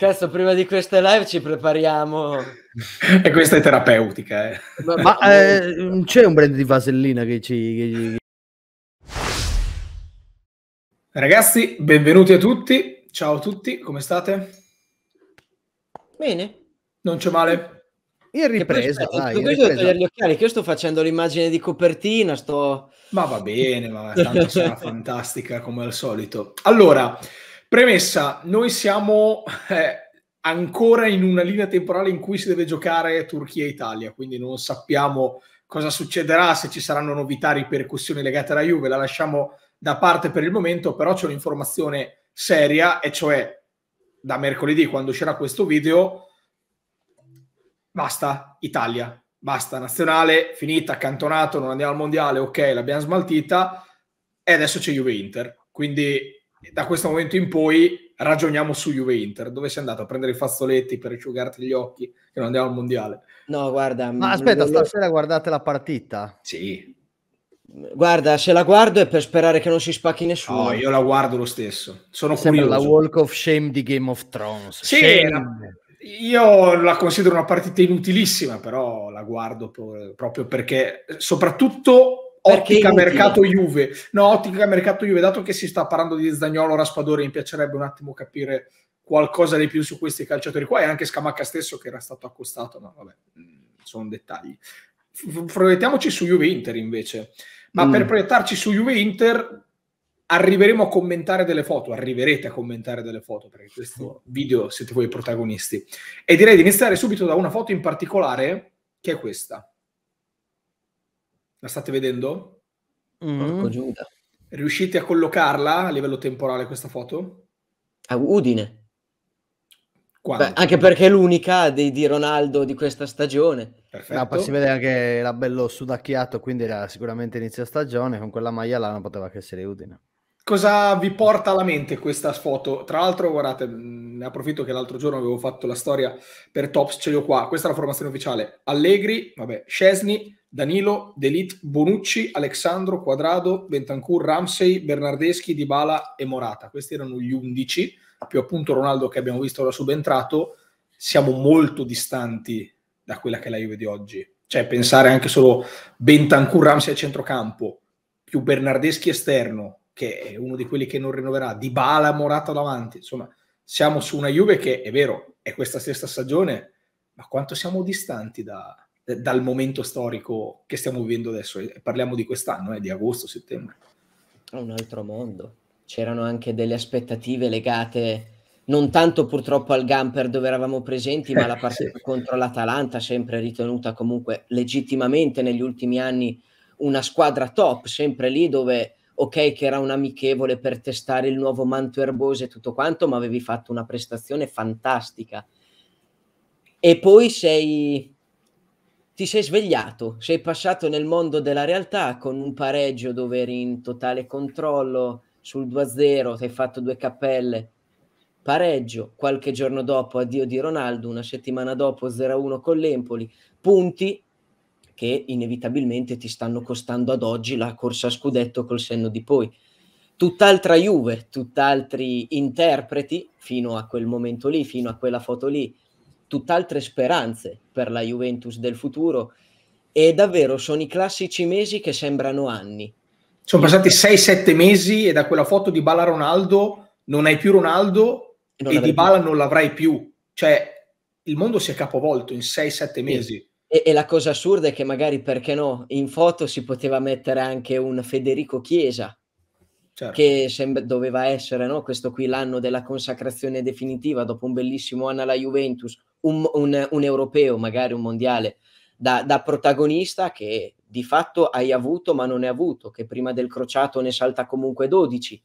Cazzo, prima di queste live ci prepariamo. e questa è terapeutica, eh. Ma, ma eh, c'è un brand di vasellina che ci... Che... Ragazzi, benvenuti a tutti. Ciao a tutti, come state? Bene. Non c'è male. In ripresa, poi, dai, in ripresa. gli occhiali che io sto facendo l'immagine di copertina, sto... Ma va bene, ma tanto sarà fantastica come al solito. Allora, Premessa, noi siamo eh, ancora in una linea temporale in cui si deve giocare Turchia-Italia, quindi non sappiamo cosa succederà, se ci saranno novità, ripercussioni legate alla Juve, la lasciamo da parte per il momento, però c'è un'informazione seria, e cioè da mercoledì quando uscirà questo video, basta Italia, basta nazionale, finita, accantonato, non andiamo al mondiale, ok, l'abbiamo smaltita, e adesso c'è Juve-Inter, quindi da questo momento in poi ragioniamo su Juve Inter, dove sei andato a prendere i fazzoletti per asciugarti gli occhi che non andiamo al mondiale. No, guarda, ma mm, aspetta, lo... stasera guardate la partita. Sì. Guarda, se la guardo è per sperare che non si spacchi nessuno. No, io la guardo lo stesso. Sono Sembra curioso. la Walk of Shame di Game of Thrones. Sì, shame. io la considero una partita inutilissima, però la guardo proprio perché soprattutto ottica mercato Juve. No, ottica mercato Juve, dato che si sta parlando di Zagnolo Raspadori, mi piacerebbe un attimo capire qualcosa di più su questi calciatori qua e anche Scamacca stesso che era stato accostato, ma vabbè, mm, sono dettagli. Proiettiamoci su Juve Inter invece, ma mm. per proiettarci su Juve Inter arriveremo a commentare delle foto, arriverete a commentare delle foto perché questo video siete voi i protagonisti. E direi di iniziare subito da una foto in particolare che è questa. La state vedendo? Mm. Riuscite a collocarla a livello temporale questa foto? A Udine. Beh, anche perché è l'unica di, di, Ronaldo di questa stagione. Perfetto. No, si vede anche la bello sudacchiato, quindi era sicuramente inizio stagione, con quella maglia là non poteva che essere Udine. Cosa vi porta alla mente questa foto? Tra l'altro, guardate, ne approfitto che l'altro giorno avevo fatto la storia per Tops, ce l'ho qua. Questa è la formazione ufficiale. Allegri, vabbè, Scesni, Danilo, Delit, Bonucci, Alexandro, Quadrado, Bentancur, Ramsey, Bernardeschi, Dybala e Morata. Questi erano gli 11, più appunto Ronaldo che abbiamo visto ora subentrato. Siamo molto distanti da quella che è la Juve di oggi. Cioè pensare anche solo Bentancur, Ramsey a centrocampo, più Bernardeschi esterno, che è uno di quelli che non rinnoverà, Dybala, Morata davanti. Insomma, siamo su una Juve che, è vero, è questa stessa stagione, ma quanto siamo distanti da dal momento storico che stiamo vivendo adesso. E parliamo di quest'anno, eh, di agosto, settembre. un altro mondo. C'erano anche delle aspettative legate non tanto purtroppo al Gamper dove eravamo presenti, ma la partita sì. contro l'Atalanta, sempre ritenuta comunque legittimamente negli ultimi anni una squadra top, sempre lì dove ok che era un amichevole per testare il nuovo manto erboso e tutto quanto, ma avevi fatto una prestazione fantastica. E poi sei ti sei svegliato, sei passato nel mondo della realtà con un pareggio dove eri in totale controllo sul 2-0, ti hai fatto due cappelle, pareggio, qualche giorno dopo addio di Ronaldo, una settimana dopo 0-1 con l'Empoli, punti che inevitabilmente ti stanno costando ad oggi la corsa a scudetto col senno di poi. Tutt'altra Juve, tutt'altri interpreti fino a quel momento lì, fino a quella foto lì, tutt'altre speranze per la Juventus del futuro e davvero sono i classici mesi che sembrano anni. Sono passati 6-7 mesi e da quella foto di Bala Ronaldo non hai più Ronaldo non e di Bala non l'avrai più. Cioè il mondo si è capovolto in 6-7 mesi. Sì. E, e, la cosa assurda è che magari, perché no, in foto si poteva mettere anche un Federico Chiesa, certo. che sem- doveva essere no, questo qui l'anno della consacrazione definitiva dopo un bellissimo anno alla Juventus, un, un, un europeo, magari un mondiale, da, da, protagonista che di fatto hai avuto ma non hai avuto, che prima del crociato ne salta comunque 12.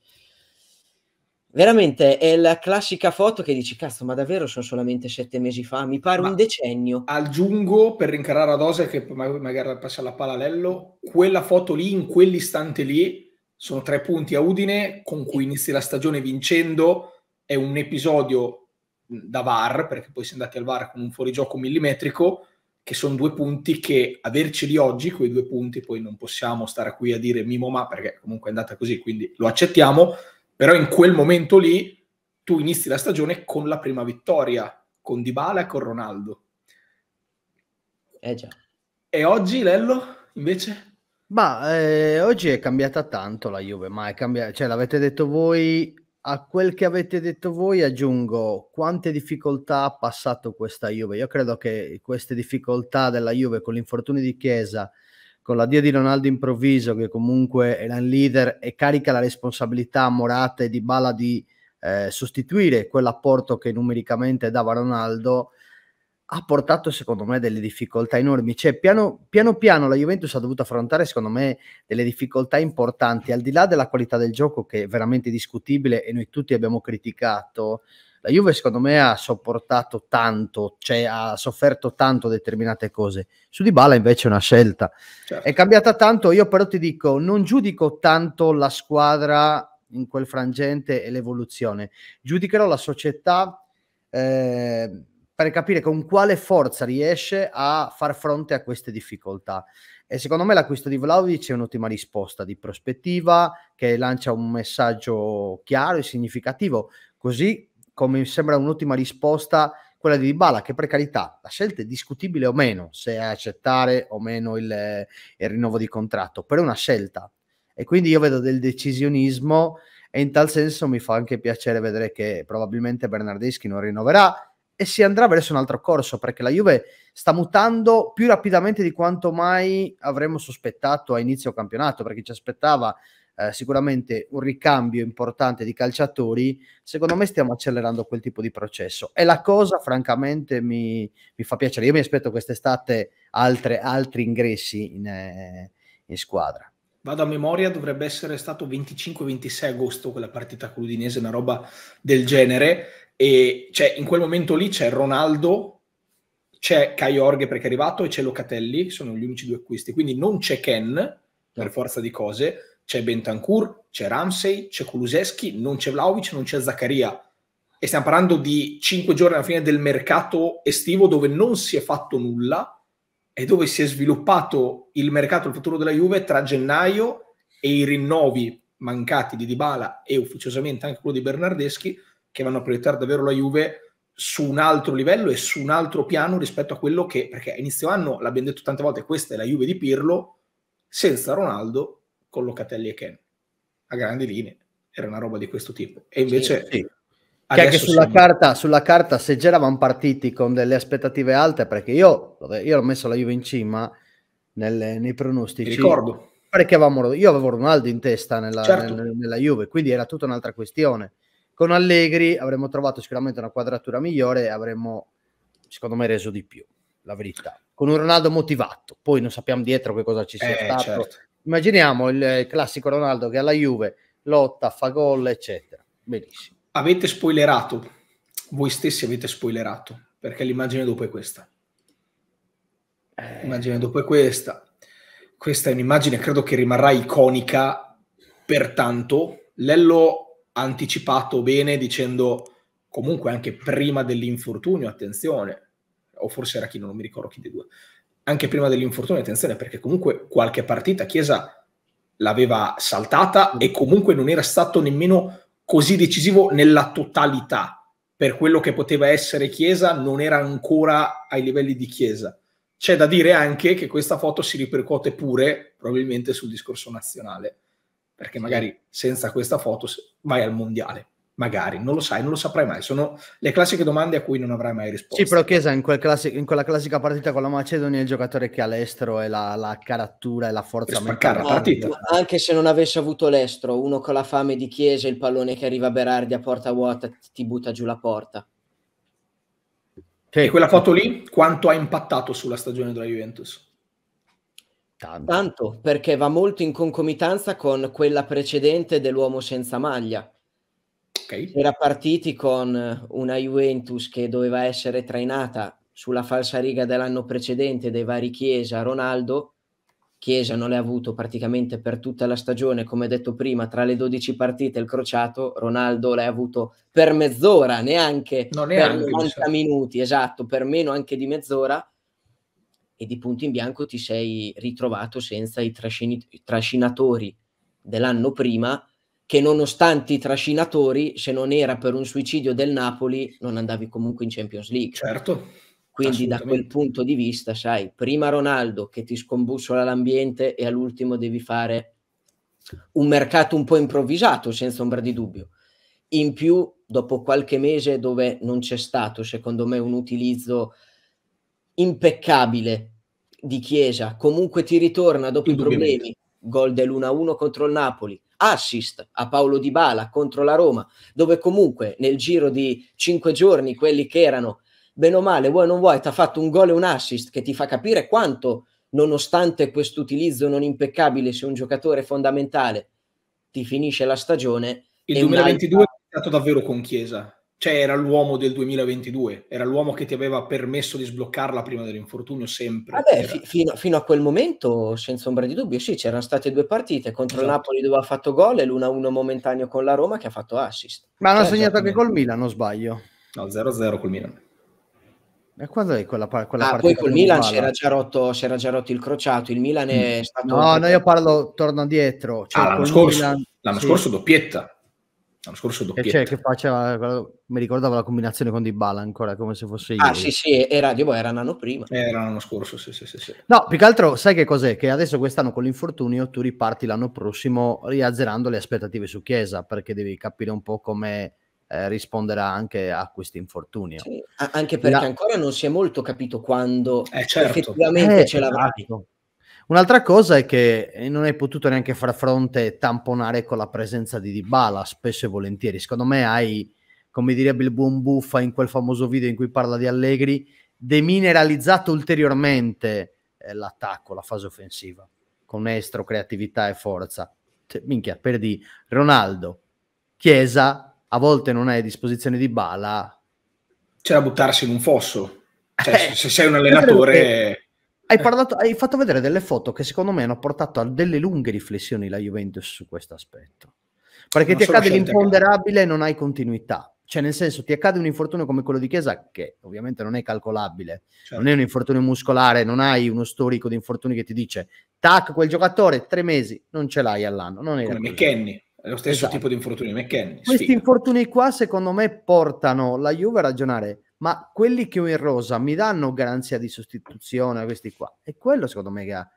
Veramente è la classica foto che dici, cazzo, ma davvero sono solamente sette mesi fa? Mi pare ma un decennio. Aggiungo, per rincarare la dose, che magari passa la parallelo, quella foto lì, in quell'istante lì, sono tre punti a Udine, con cui inizi la stagione vincendo, è un episodio da VAR, perché poi si è andati al VAR con un fuorigioco millimetrico, che sono due punti che averceli oggi, quei due punti, poi non possiamo stare qui a dire mimo ma, perché comunque è andata così, quindi lo accettiamo, però in quel momento lì tu inizi la stagione con la prima vittoria, con Dybala e con Ronaldo. Eh già. E oggi, Lello, invece? Ma eh, oggi è cambiata tanto la Juve, ma è cambiata, cioè l'avete detto voi a quel che avete detto voi aggiungo quante difficoltà ha passato questa Juve. Io credo che queste difficoltà della Juve con l'infortunio di Chiesa, con l'addio di Ronaldo improvviso, che comunque era un leader e carica la responsabilità a Morata e di Bala di eh, sostituire quell'apporto che numericamente dava Ronaldo, ha portato secondo me delle difficoltà enormi, cioè piano, piano, piano la Juventus ha dovuto affrontare secondo me delle difficoltà importanti, al di là della qualità del gioco che è veramente discutibile e noi tutti abbiamo criticato, la Juve secondo me ha sopportato tanto, cioè ha sofferto tanto determinate cose. Su Dybala invece è una scelta. Certo. È cambiata tanto, io però ti dico, non giudico tanto la squadra in quel frangente e l'evoluzione, giudicherò la società eh, per capire con quale forza riesce a far fronte a queste difficoltà. E secondo me l'acquisto di Vlaovic è un'ottima risposta di prospettiva che lancia un messaggio chiaro e significativo, così come mi sembra un'ottima risposta quella di Dybala, che per carità la scelta è discutibile o meno, se accettare o meno il, il rinnovo di contratto, però è una scelta. E quindi io vedo del decisionismo e in tal senso mi fa anche piacere vedere che probabilmente Bernardeschi non rinnoverà, e si andrà verso un altro corso perché la Juve sta mutando più rapidamente di quanto mai avremmo sospettato a inizio campionato perché ci aspettava eh, sicuramente un ricambio importante di calciatori secondo me stiamo accelerando quel tipo di processo e la cosa francamente mi, mi fa piacere io mi aspetto quest'estate altre, altri ingressi in, eh, in squadra vado a memoria, dovrebbe essere stato 25-26 agosto quella partita con l'Udinese, una roba del genere. E cioè, in quel momento lì c'è Ronaldo, c'è Kai Orghe perché è arrivato e c'è Locatelli, sono gli unici due acquisti. Quindi non c'è Ken, per certo. forza di cose, c'è Bentancur, c'è Ramsey, c'è Kuluseschi, non c'è Vlaovic, non c'è Zaccaria. E stiamo parlando di cinque giorni alla fine del mercato estivo dove non si è fatto nulla e dove si è sviluppato il mercato, il futuro della Juve tra gennaio e i rinnovi mancati di Dybala e ufficiosamente anche quello di Bernardeschi che vanno a proiettare davvero la Juve su un altro livello e su un altro piano rispetto a quello che, perché a inizio anno l'abbiamo detto tante volte, questa è la Juve di Pirlo senza Ronaldo con Locatelli e Ken, a grandi linee, era una roba di questo tipo. E invece... Sì, sì. Che anche sulla siamo... carta, sulla carta, se già eravamo partiti con delle aspettative alte, perché io, io ho messo la Juve in cima nelle, nei pronostici. Ti ricordo. Perché avevamo, io avevo Ronaldo in testa nella, certo. nella, nella Juve, quindi era tutta un'altra questione con Allegri avremmo trovato sicuramente una quadratura migliore e avremmo, secondo me, reso di più, la verità. Con un Ronaldo motivato, poi non sappiamo dietro che cosa ci sia eh, stato. Certo. Immaginiamo il classico Ronaldo che alla Juve lotta, fa gol, eccetera. Benissimo. Avete spoilerato, voi stessi avete spoilerato, perché l'immagine dopo è questa. Eh. L'immagine dopo è questa. Questa è un'immagine, credo che rimarrà iconica, pertanto Lello anticipato bene dicendo comunque anche prima dell'infortunio, attenzione, o forse era chi non mi ricordo chi dei due, anche prima dell'infortunio, attenzione, perché comunque qualche partita Chiesa l'aveva saltata mm. e comunque non era stato nemmeno così decisivo nella totalità. Per quello che poteva essere Chiesa, non era ancora ai livelli di Chiesa. C'è da dire anche che questa foto si ripercuote pure probabilmente sul discorso nazionale perché magari senza questa foto vai al mondiale. Magari, non lo sai, non lo saprai mai. Sono le classiche domande a cui non avrai mai risposto. Sì, però Chiesa in, quel classi- in quella classica partita con la Macedonia il giocatore che ha l'estero e la, la carattura e la forza mentale. La partita. anche se non avesse avuto l'estero, uno con la fame di Chiesa, il pallone che arriva a Berardi a porta vuota ti butta giù la porta. Sì. E quella foto lì quanto ha impattato sulla stagione della Juventus? Tanto. Tanto, perché va molto in concomitanza con quella precedente dell'uomo senza maglia. Okay. Era partiti con eh, una Juventus che doveva essere trainata sulla falsa riga dell'anno precedente dei vari Chiesa, Ronaldo. Chiesa non l'ha avuto praticamente per tutta la stagione, come detto prima, tra le 12 partite il crociato, Ronaldo l'ha avuto per mezz'ora, neanche, neanche per 90 so. minuti, esatto, per meno anche di mezz'ora e di punto in bianco ti sei ritrovato senza i, trascin- i trascinatori dell'anno prima che nonostante i trascinatori, se non era per un suicidio del Napoli, non andavi comunque in Champions League. Certo. Quindi da quel punto di vista, sai, prima Ronaldo che ti scombussola l'ambiente e all'ultimo devi fare un mercato un po' improvvisato, senza ombra di dubbio. In più, dopo qualche mese dove non c'è stato, secondo me, un utilizzo impeccabile di Chiesa, comunque ti ritorna dopo i problemi, gol dell'1-1 contro il Napoli, assist a Paolo Di Bala contro la Roma, dove comunque nel giro di cinque giorni quelli che erano bene o male, vuoi non vuoi, ti ha fatto un gol e un assist che ti fa capire quanto, nonostante quest'utilizzo non impeccabile, se un giocatore fondamentale ti finisce la stagione. Il 2022 è stato davvero con Chiesa cioè era l'uomo del 2022, era l'uomo che ti aveva permesso di sbloccarla prima dell'infortunio sempre. Vabbè, era... fino, fino, a quel momento, senza ombra di dubbio, sì, c'erano state due partite contro esatto. il Napoli dove ha fatto gol e l'1-1 momentaneo con la Roma che ha fatto assist. Ma hanno certo, segnato anche col Milan, non sbaglio. No, 0-0 col Milan. E quando è quella, quella ah, partita? Poi col Milan si era, già rotto, già rotto il crociato, il Milan è mm. stato... No, no, io parlo, torno indietro. Cioè, ah, l'anno scorso, Milan... l'anno sì. scorso doppietta l'anno scorso doppietta. Cioè, che faceva, mi ricordava la combinazione con Dybala ancora, come se fosse ah, io. Ah sì sì, era, tipo, era l'anno prima. Era l'anno scorso, sì, sì sì sì. No, più che altro sai che cos'è? Che adesso quest'anno con l'infortunio tu riparti l'anno prossimo riazzerando le aspettative su Chiesa, perché devi capire un po' come... Eh, risponderà anche a questo infortunio. Sì, anche perché la... ancora non si è molto capito quando eh, certo. effettivamente eh, ce l'avrà. Esatto. Un'altra cosa è che eh, non hai potuto neanche far fronte e tamponare con la presenza di Dybala, spesso e volentieri. Secondo me hai, come direbbe il buon Buffa in quel famoso video in cui parla di Allegri, demineralizzato ulteriormente eh, l'attacco, la fase offensiva, con estro, creatività e forza. Cioè, minchia, perdi Ronaldo, Chiesa, a volte non hai a disposizione di C'è da buttarsi in un fosso. Cioè, eh, se sei un allenatore... Hai, eh. parlato, hai fatto vedere delle foto che secondo me hanno portato a delle lunghe riflessioni la Juventus su questo aspetto. Perché non ti accade l'imponderabile e non hai continuità. Cioè, nel senso, ti accade un infortunio come quello di Chiesa, che ovviamente non è calcolabile, certo. non è un infortunio muscolare, non hai uno storico di infortuni che ti dice tac, quel giocatore, tre mesi, non ce l'hai all'anno. Non era come McKenny, è lo stesso esatto. tipo di infortunio. McKenny, Questi infortuni qua, secondo me, portano la Juve a ragionare ma quelli che ho in rosa mi danno garanzia di sostituzione a questi qua. E quello secondo me che ha...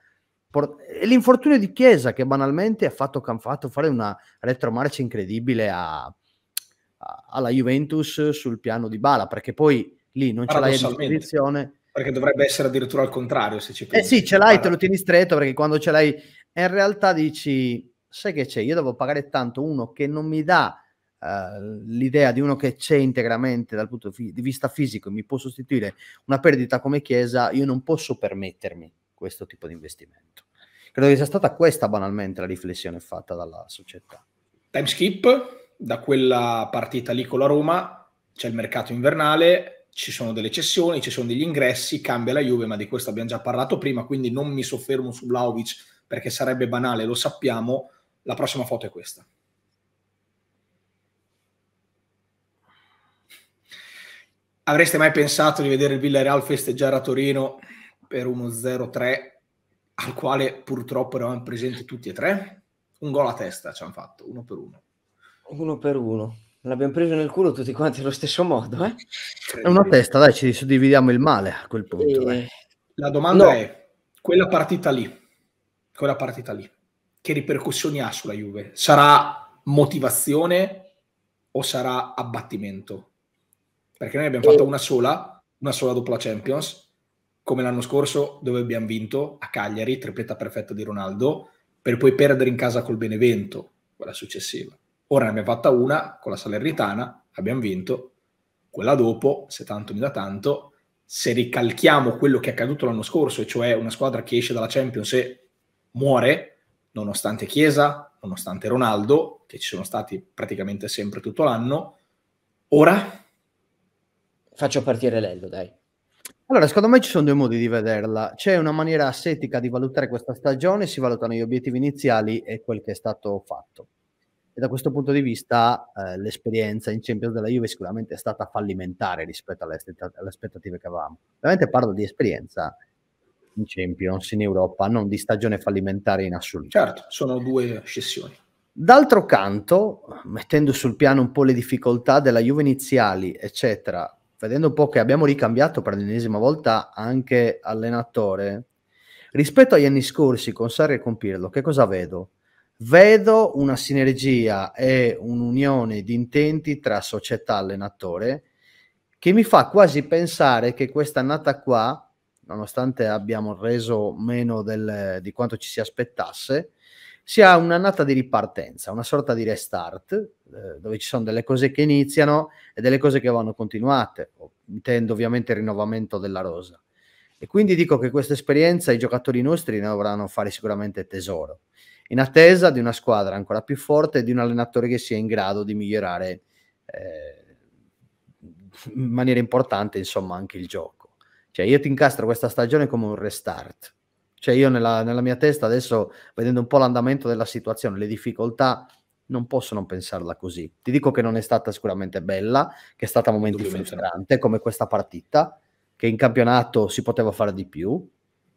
è l'infortunio di Chiesa che banalmente ha fatto, fatto fare una retromarcia incredibile a, a, alla Juventus sul piano di Bala, perché poi lì non ce l'hai in disposizione. Perché dovrebbe essere addirittura al contrario se ci pensi. Eh sì, ce l'hai, te lo tieni stretto perché quando ce l'hai in realtà dici, sai che c'è, io devo pagare tanto uno che non mi dà Uh, l'idea di uno che c'è integramente dal punto di vista fisico e mi può sostituire una perdita come Chiesa, io non posso permettermi questo tipo di investimento. Credo che sia stata questa banalmente la riflessione fatta dalla società. Time skip, da quella partita lì con la Roma c'è il mercato invernale, ci sono delle cessioni, ci sono degli ingressi, cambia la Juve, ma di questo abbiamo già parlato prima, quindi non mi soffermo su Vlaovic perché sarebbe banale, lo sappiamo. La prossima foto è questa. avreste mai pensato di vedere il Villarreal festeggiare a Torino per 1 0-3 al quale purtroppo eravamo presenti tutti e tre? Un gol a testa ci hanno fatto, uno per uno. Uno per uno. L'abbiamo preso nel culo tutti quanti allo stesso modo, eh? È una testa, dai, ci suddividiamo il male a quel punto. E... La domanda no. è, quella partita lì, quella partita lì, che ripercussioni ha sulla Juve? Sarà motivazione o sarà abbattimento? Perché noi abbiamo fatto una sola, una sola doppia Champions, come l'anno scorso dove abbiamo vinto a Cagliari, tripletta perfetta di Ronaldo, per poi perdere in casa col Benevento, quella successiva. Ora ne abbiamo fatta una con la Salernitana, abbiamo vinto, quella dopo, se tanto mi da tanto, se ricalchiamo quello che è accaduto l'anno scorso, e cioè una squadra che esce dalla Champions e muore, nonostante Chiesa, nonostante Ronaldo, che ci sono stati praticamente sempre tutto l'anno, ora Faccio partire Lello, dai. Allora, secondo me ci sono due modi di vederla. C'è una maniera assetica di valutare questa stagione, si valutano gli obiettivi iniziali e quel che è stato fatto. E da questo punto di vista eh, l'esperienza in Champions della Juve sicuramente è stata fallimentare rispetto alle, alle aspettative che avevamo. Ovviamente parlo di esperienza in Champions, in Europa, non di stagione fallimentare in assoluto. Certo, sono due scissioni. D'altro canto, mettendo sul piano un po' le difficoltà della Juve iniziali, eccetera, vedendo un po' che abbiamo ricambiato per l'ennesima volta anche allenatore, rispetto agli anni scorsi con Sarri e con Pirlo, che cosa vedo? Vedo una sinergia e un'unione di intenti tra società e allenatore che mi fa quasi pensare che questa annata qua, nonostante abbiamo reso meno del, di quanto ci si aspettasse, si ha un'annata di ripartenza, una sorta di restart, eh, dove ci sono delle cose che iniziano e delle cose che vanno continuate, intendo ovviamente il rinnovamento della rosa. E quindi dico che questa esperienza i giocatori nostri ne dovranno fare sicuramente tesoro, in attesa di una squadra ancora più forte e di un allenatore che sia in grado di migliorare eh, in maniera importante, insomma, anche il gioco. Cioè io ti incastro questa stagione come un restart cioè io nella, nella mia testa adesso, vedendo un po' l'andamento della situazione, le difficoltà, non posso non pensarla così. Ti dico che non è stata sicuramente bella, che è stata momenti frustrante come questa partita, che in campionato si poteva fare di più,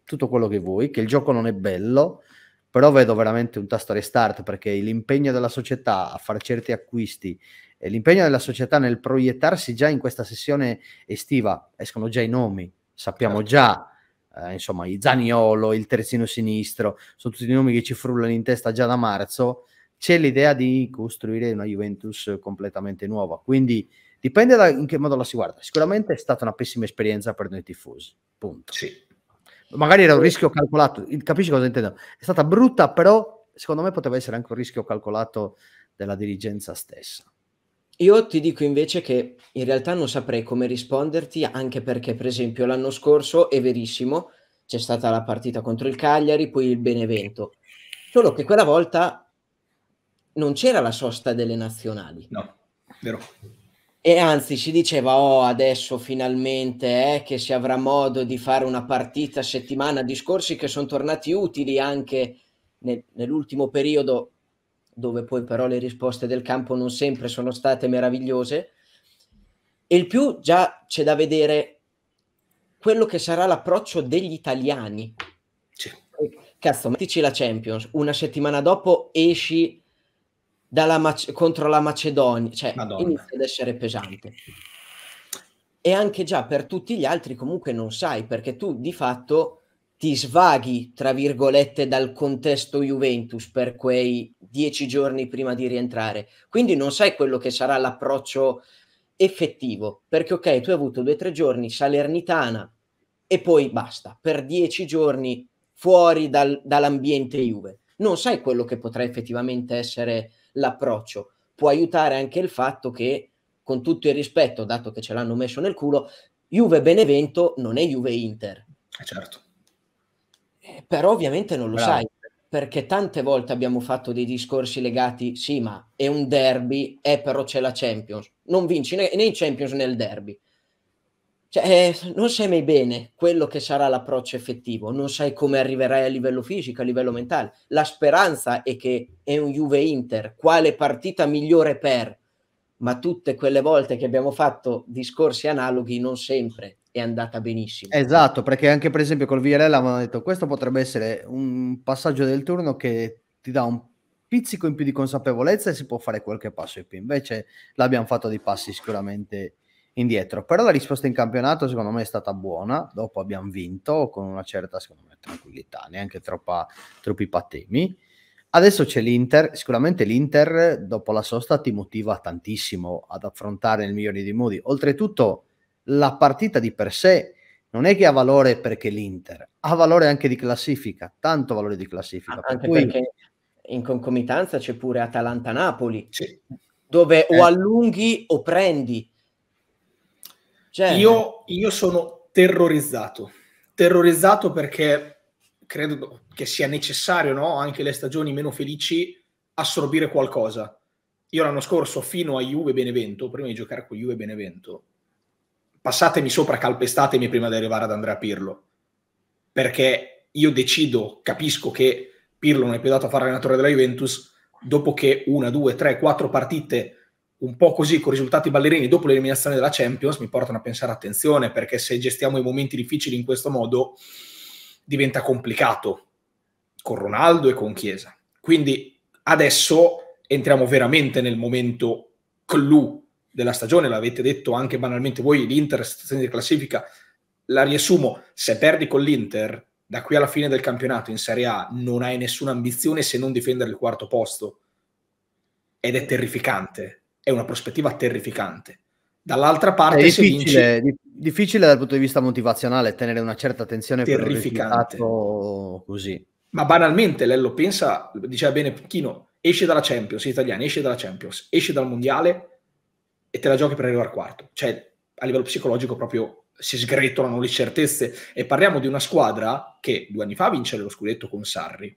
tutto quello che vuoi, che il gioco non è bello, però vedo veramente un tasto restart perché l'impegno della società a fare certi acquisti e l'impegno della società nel proiettarsi già in questa sessione estiva, escono già i nomi, sappiamo certo. già eh, insomma, il Zaniolo, il terzino sinistro, sono tutti nomi che ci frullano in testa già da marzo, c'è l'idea di costruire una Juventus completamente nuova. Quindi dipende da in che modo la si guarda. Sicuramente è stata una pessima esperienza per noi tifosi, punto. Sì. Magari era un rischio calcolato, capisci cosa intendo? È stata brutta, però secondo me poteva essere anche un rischio calcolato della dirigenza stessa. Io ti dico invece che in realtà non saprei come risponderti, anche perché, per esempio, l'anno scorso è verissimo, c'è stata la partita contro il Cagliari, poi il Benevento. Solo che quella volta non c'era la sosta delle nazionali. No, vero. E anzi si diceva, oh, adesso finalmente eh, che si avrà modo di fare una partita a settimana, discorsi che sono tornati utili anche nel, nell'ultimo periodo dove poi però le risposte del campo non sempre sono state meravigliose. E il più già c'è da vedere quello che sarà l'approccio degli italiani. Sì. Cazzo, mettici la Champions, una settimana dopo esci Mac- contro la Macedonia, cioè Madonna. inizia ad essere pesante. E anche già per tutti gli altri comunque non sai, perché tu di fatto ti svaghi, tra virgolette, dal contesto Juventus per quei dieci giorni prima di rientrare. Quindi non sai quello che sarà l'approccio effettivo, perché ok, tu hai avuto due o tre giorni Salernitana e poi basta, per dieci giorni fuori dal, dall'ambiente Juve. Non sai quello che potrà effettivamente essere l'approccio. Può aiutare anche il fatto che, con tutto il rispetto, dato che ce l'hanno messo nel culo, Juve-Benevento non è Juve-Inter. Eh, certo eh, però ovviamente non lo Bravo. sai, perché tante volte abbiamo fatto dei discorsi legati, sì, ma è un derby, è eh, però c'è la Champions. Non vinci né, né in Champions né il derby. Cioè, eh, non sai mai bene quello che sarà l'approccio effettivo, non sai come arriverai a livello fisico, a livello mentale. La speranza è che è un Juve Inter, quale partita migliore per, ma tutte quelle volte che abbiamo fatto discorsi analoghi, non sempre è andata benissimo. Esatto, perché anche per esempio col Villarreal avevano detto questo potrebbe essere un passaggio del turno che ti dà un pizzico in più di consapevolezza e si può fare qualche passo in più. Invece l'abbiamo fatto di passi sicuramente indietro. Però la risposta in campionato secondo me è stata buona, dopo abbiamo vinto con una certa secondo me tranquillità, neanche troppa, troppi patemi. Adesso c'è l'Inter, sicuramente l'Inter dopo la sosta ti motiva tantissimo ad affrontare il migliore dei modi. Oltretutto la partita di per sé non è che ha valore perché l'Inter, ha valore anche di classifica, tanto valore di classifica. Ah, anche per cui... perché in concomitanza c'è pure Atalanta-Napoli, sì. dove eh. o allunghi o prendi. Cioè... Io, io sono terrorizzato, terrorizzato perché credo che sia necessario, no? anche le stagioni meno felici, assorbire qualcosa. Io l'anno scorso fino a Juve Benevento, prima di giocare con Juve Benevento, passatemi sopra, calpestatemi prima di arrivare ad Andrea Pirlo, perché io decido, capisco che Pirlo non è più dato a fare allenatore della Juventus, dopo che una, due, tre, quattro partite un po' così con risultati ballerini dopo l'eliminazione della Champions mi portano a pensare attenzione perché se gestiamo i momenti difficili in questo modo diventa complicato con Ronaldo e con Chiesa. Quindi adesso entriamo veramente nel momento clou della stagione, l'avete detto anche banalmente voi, l'Inter stazione di classifica, la riassumo, se perdi con l'Inter da qui alla fine del campionato in Serie A non hai nessuna ambizione se non difendere il quarto posto ed è terrificante, è una prospettiva terrificante. Dall'altra parte è difficile, vinci... difficile dal punto di vista motivazionale tenere una certa tensione terrificante. per un così. Ma banalmente Lello pensa, diceva bene Chino, esce dalla Champions, gli italiani esce dalla Champions, esce dal Mondiale e te la giochi per arrivare al quarto. Cioè, a livello psicologico proprio si sgretolano le certezze e parliamo di una squadra che due anni fa vince lo scudetto con Sarri.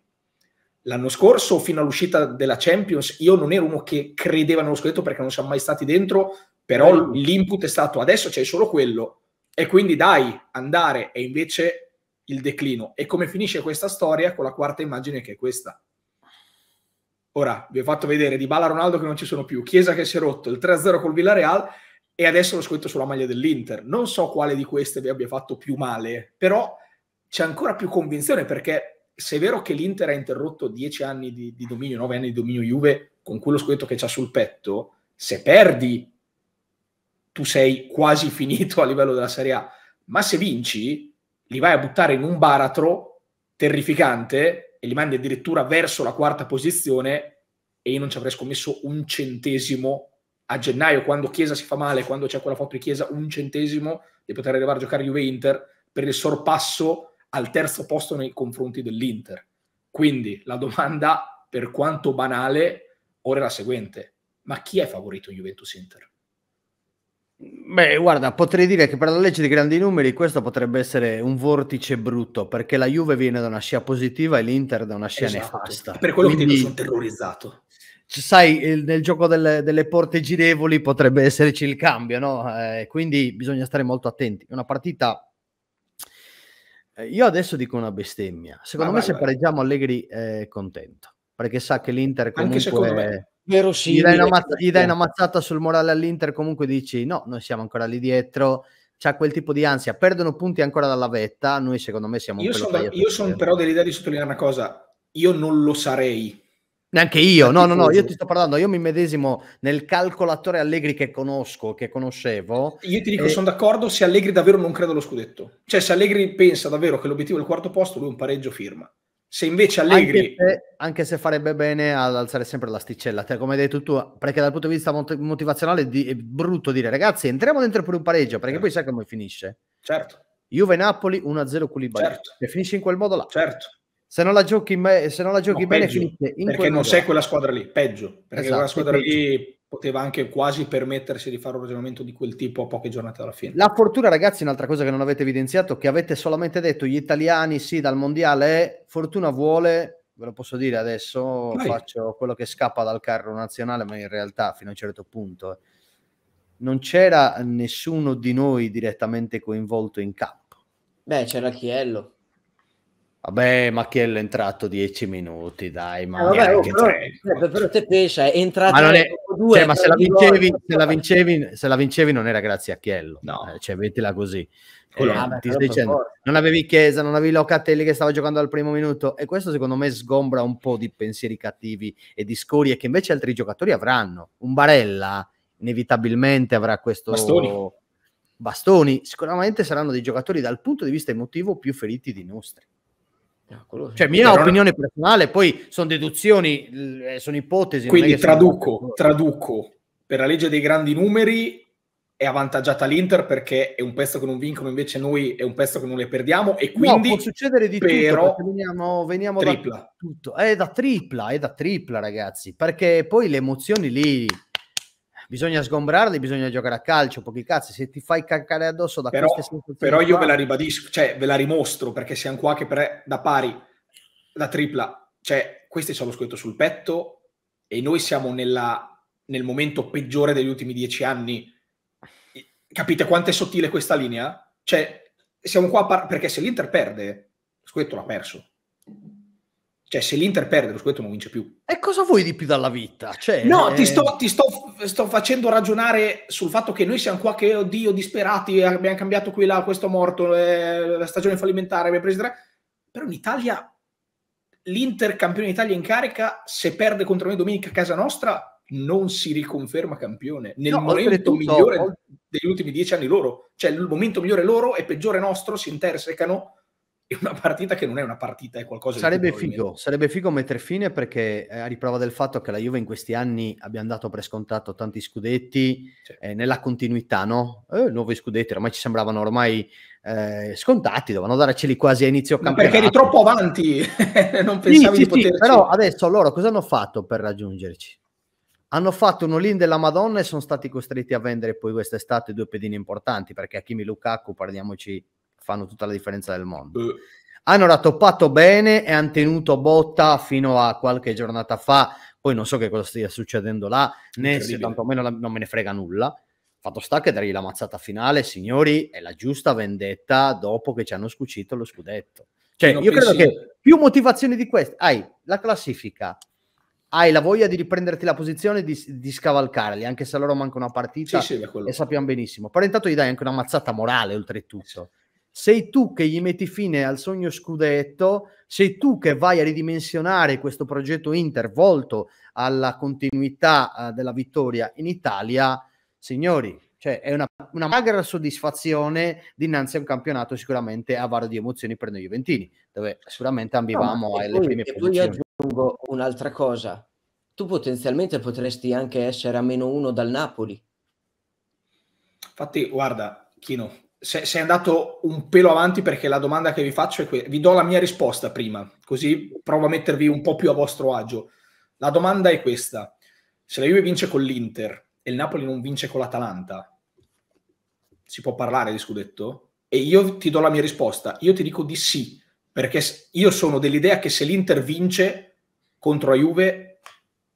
L'anno scorso, fino all'uscita della Champions, io non ero uno che credeva nello scudetto perché non siamo mai stati dentro, però mm. l'input è stato adesso c'è solo quello e quindi dai, andare e invece il declino. E come finisce questa storia con la quarta immagine che è questa. Ora, vi ho fatto vedere di Bala Ronaldo che non ci sono più, Chiesa che si è rotto, il 3-0 col Villarreal e adesso lo scritto sulla maglia dell'Inter. Non so quale di queste vi abbia fatto più male, però c'è ancora più convinzione perché se è vero che l'Inter ha interrotto 10 anni di, di dominio, 9 anni di dominio Juve con quello scritto che c'ha sul petto, se perdi tu sei quasi finito a livello della Serie A, ma se vinci li vai a buttare in un baratro terrificante e li mandi addirittura verso la quarta posizione e io non ci avrei scommesso un centesimo a gennaio, quando Chiesa si fa male, quando c'è quella foto di Chiesa, un centesimo di poter arrivare a giocare Juve-Inter per il sorpasso al terzo posto nei confronti dell'Inter. Quindi la domanda, per quanto banale, ora è la seguente. Ma chi è favorito in Juventus-Inter? Beh, guarda, potrei dire che per la legge dei grandi numeri questo potrebbe essere un vortice brutto, perché la Juve viene da una scia positiva e l'Inter da una scia esatto. nefasta. Per quello Quindi, che ti sono terrorizzato. Sai, nel gioco delle, delle, porte girevoli potrebbe esserci il cambio, no? Eh, quindi bisogna stare molto attenti. Una partita... Eh, io adesso dico una bestemmia. Secondo ah, me vai, se vai. pareggiamo Allegri è contento, perché sa che l'Inter comunque... Anche secondo me Verosimile. Gli dai, una gli dai una mazzata sul morale all'Inter, comunque dici no, noi siamo ancora lì dietro, c'ha quel tipo di ansia, perdono punti ancora dalla vetta, noi secondo me siamo... Io sono, io sono però dell'idea di sottolineare una cosa, io non lo sarei. Neanche io, no, no, no, io ti sto parlando, io mi medesimo nel calcolatore Allegri che conosco, che conoscevo. Io ti dico, e... sono d'accordo, se Allegri davvero non crede allo scudetto. Cioè, se Allegri pensa davvero che l'obiettivo è il quarto posto, lui un pareggio firma. Se invece Allegri... Anche se, anche se, farebbe bene ad alzare sempre l'asticella, cioè, come hai detto tu, perché dal punto di vista motivazionale è brutto dire ragazzi entriamo dentro per un pareggio, perché certo. poi sai come finisce. Certo. Juve-Napoli 1-0 Culibali. Certo. E finisce in quel modo là. Certo. Se non la giochi, me, non la giochi no, bene peggio, finisce in Perché non modo sei là. quella squadra lì, peggio. Perché esatto, quella squadra lì poteva anche quasi permettersi di fare un ragionamento di quel tipo a poche giornate alla fine. La fortuna, ragazzi, è un'altra cosa che non avete evidenziato, che avete solamente detto gli italiani sì dal mondiale fortuna vuole, ve lo posso dire adesso, Vai. faccio quello che scappa dal carro nazionale, ma in realtà fino a un certo punto eh, non c'era nessuno di noi direttamente coinvolto in campo. Beh, c'era Chiello. Vabbè, ma chi è entrato 10 minuti, dai, ma eh, vabbè, oh, però, eh, però te pesce è entrato ma, non è, due, cioè, ma se la, vincevi, se, la vincevi, se la vincevi non era grazie a Chiello, no. eh, cioè mettila così. Eh, vabbè, eh, ti sto dicendo, non avevi Chiesa, non avevi Locatelli che stava giocando al primo minuto e questo secondo me sgombra un po' di pensieri cattivi e di scorie che invece altri giocatori avranno. Un Barella inevitabilmente avrà questo... Bastoni. Bastoni sicuramente saranno dei giocatori dal punto di vista emotivo più feriti di nostri. Ah, quello... Cioè, mia Però... opinione personale, poi sono deduzioni, eh, sono ipotesi. Quindi traduco, sono... traduco, per la legge dei grandi numeri è avvantaggiata l'Inter perché è un pezzo che non vincono, invece noi è un pezzo che non le perdiamo e quindi... No, può succedere di però, tutto, veniamo, veniamo tripla. da tutto. È da tripla, è da tripla ragazzi, perché poi le emozioni lì bisogna sgombrarli, bisogna giocare a calcio, pochi cazzi, se ti fai caccare addosso da però, queste sensazioni... Però io qua... ve la ribadisco, cioè ve la rimostro, perché siamo qua che per, da pari, da tripla, cioè questi sono lo scritto sul petto e noi siamo nella, nel momento peggiore degli ultimi dieci anni. Capite quanto è sottile questa linea? Cioè, siamo qua par- perché se l'Inter perde, lo Scudetto l'ha perso. Cioè, se l'Inter perde, lo Scudetto non vince più. E cosa vuoi di più dalla vita? Cioè, no, eh... ti, sto, ti, sto, sto facendo ragionare sul fatto che noi siamo qua che, oddio, disperati, abbiamo cambiato qui là, questo morto, eh, la stagione fallimentare, abbiamo preso tre. Però in Italia, l'Inter campione d'Italia in carica, se perde contro noi domenica a casa nostra, non si riconferma campione. Nel no, momento migliore degli ultimi dieci anni loro. Cioè il momento migliore loro e peggiore nostro, si intersecano è una partita che non è una partita, è qualcosa sarebbe di figo, Sarebbe figo mettere fine perché eh, a riprova del fatto che la Juve in questi anni abbiamo dato per scontato tanti scudetti eh, nella continuità, no? Eh, nuovi scudetti ormai ci sembravano ormai eh, scontati, dovevano darceli quasi a inizio campionato. Perché eri troppo avanti, non pensavi sì, di sì, poterci. però adesso loro cosa hanno fatto per raggiungerci? hanno fatto un all della Madonna e sono stati costretti a vendere poi quest'estate due pedini importanti perché Akimi Lukaku, parliamoci fanno tutta la differenza del mondo. Eh. Hanno rattoppato bene e hanno tenuto botta fino a qualche giornata fa. Poi non so che cosa stia succedendo là, né se tantomeno la, non me ne frega nulla. Fatto sta che dargli la mazzata finale, signori, è la giusta vendetta dopo che ci hanno scucito lo scudetto. Cioè, io pensi... credo che più motivazioni di queste hai la classifica, hai la voglia di riprenderti la posizione e di, di scavalcarli, anche se loro manca una partita sì, sì, e sappiamo benissimo. Però intanto gli dai anche una mazzata morale, oltretutto. Sì sei tu che gli metti fine al sogno scudetto, sei tu che vai a ridimensionare questo progetto Inter volto alla continuità uh, della vittoria in Italia, signori, cioè è una, una, magra soddisfazione dinanzi a un campionato sicuramente avaro di emozioni per noi Juventini, dove sicuramente ambivamo no, alle poi, prime e posizioni. E poi aggiungo un'altra cosa, tu potenzialmente potresti anche essere a meno uno dal Napoli. Infatti, guarda, Chino, sei se andato un pelo avanti perché la domanda che vi faccio è questa. Vi do la mia risposta prima, così provo a mettervi un po' più a vostro agio. La domanda è questa. Se la Juve vince con l'Inter e il Napoli non vince con l'Atalanta, si può parlare di scudetto? E io ti do la mia risposta. Io ti dico di sì, perché io sono dell'idea che se l'Inter vince contro la Juve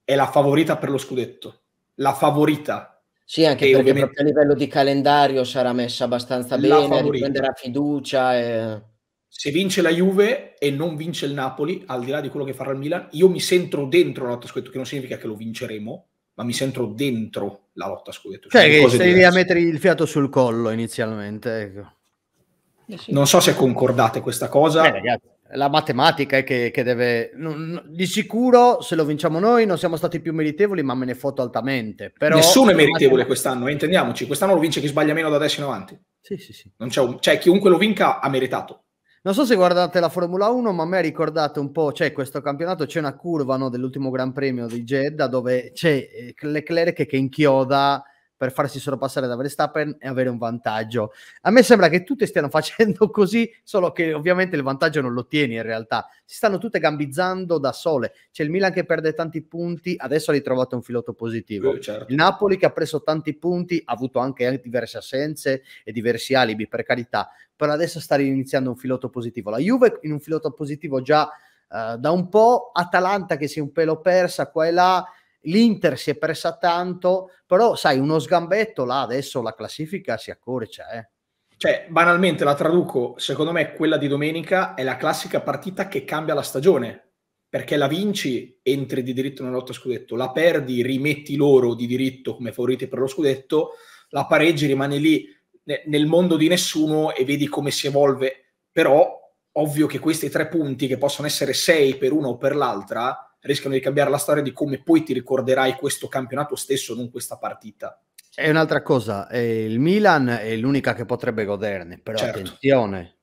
è la favorita per lo scudetto. La favorita, sì, anche perché ovviamente... proprio a livello di calendario sarà messa abbastanza bene, riprenderà fiducia. E... Se vince la Juve e non vince il Napoli, al di là di quello che farà il Milan, io mi sento dentro la lotta scudetto, che non significa che lo vinceremo, ma mi sento dentro la lotta scudetto. Cioè, cioè che stai lì a mettere il fiato sul collo inizialmente. Ecco. Eh sì. Non so se concordate questa cosa. Eh, ragazzi la matematica è che, che deve... Di sicuro se lo vinciamo noi non siamo stati più meritevoli, ma me ne foto altamente. Però, Nessuno è meritevole matematica... quest'anno, eh, intendiamoci. Quest'anno lo vince chi sbaglia meno da adesso in avanti. Sì, sì, sì. C'è un... cioè, chiunque lo vinca ha meritato. Non so se guardate la Formula 1, ma a me ricordate un po', cioè questo campionato c'è una curva no, dell'ultimo Gran Premio di Jeddah dove c'è eh, Leclerc che inchioda per farsi sorpassare da Verstappen e avere un vantaggio. A me sembra che tutte stiano facendo così, solo che ovviamente il vantaggio non lo tieni in realtà. Si stanno tutte gambizzando da sole. C'è il Milan che perde tanti punti, adesso ha ritrovato un filotto positivo. Eh, certo. Il Napoli che ha preso tanti punti, ha avuto anche diverse assenze e diversi alibi, per carità, però adesso sta iniziando un filotto positivo. La Juve in un filotto positivo già uh, da un po', Atalanta che si è un pelo persa qua e là l'Inter si è pressa tanto, però sai, uno sgambetto là adesso la classifica si accorcia, eh. Cioè, banalmente la traduco, secondo me quella di domenica è la classica partita che cambia la stagione, perché la vinci, entri di diritto nella lotta scudetto, la perdi, rimetti loro di diritto come favoriti per lo scudetto, la pareggi, rimane lì nel mondo di nessuno e vedi come si evolve, però ovvio che questi tre punti, che possono essere sei per uno o per l'altra, rischiano di cambiare la storia di come poi ti ricorderai questo campionato stesso, non questa partita. È un'altra cosa, eh, il Milan è l'unica che potrebbe goderne, però certo. attenzione,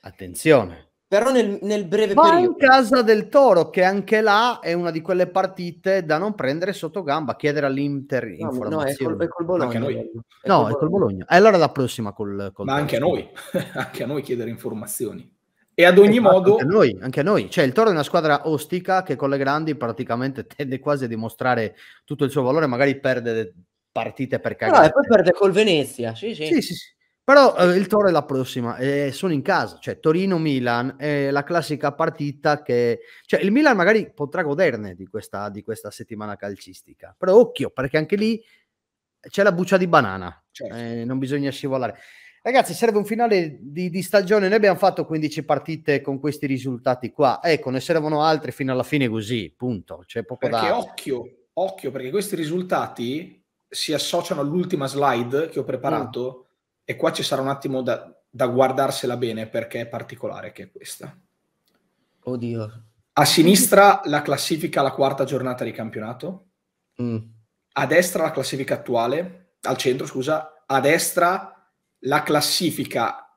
attenzione. Però nel, nel breve Ma periodo... in casa del Toro, che anche là è una di quelle partite da non prendere sotto gamba, chiedere all'Inter no, informazioni. No, è col, è col Bologna. Noi. È col è col Bologna. E allora la prossima col, col Ma anche a noi, anche a noi chiedere informazioni. E ad ogni Infatti, modo... Anche a, noi, anche a noi, Cioè il Toro è una squadra ostica che con le grandi praticamente tende quasi a dimostrare tutto il suo valore, magari perde partite per cagare. No, e poi perde col Venezia, sì, sì. sì, sì, sì. Però eh, il Toro è la prossima, eh, sono in casa, cioè Torino-Milan è la classica partita che... Cioè il Milan magari potrà goderne di questa, di questa settimana calcistica, però occhio perché anche lì c'è la buccia di banana, certo. eh, non bisogna scivolare. Ragazzi, serve un finale di, di, stagione. Noi abbiamo fatto 15 partite con questi risultati qua. Ecco, ne servono altre fino alla fine così, punto. C'è poco perché da... occhio, occhio, perché questi risultati si associano all'ultima slide che ho preparato mm. e qua ci sarà un attimo da, da guardarsela bene perché è particolare che è questa. Oddio. A sinistra la classifica alla quarta giornata di campionato. Mm. A destra la classifica attuale, al centro, scusa. A destra la classifica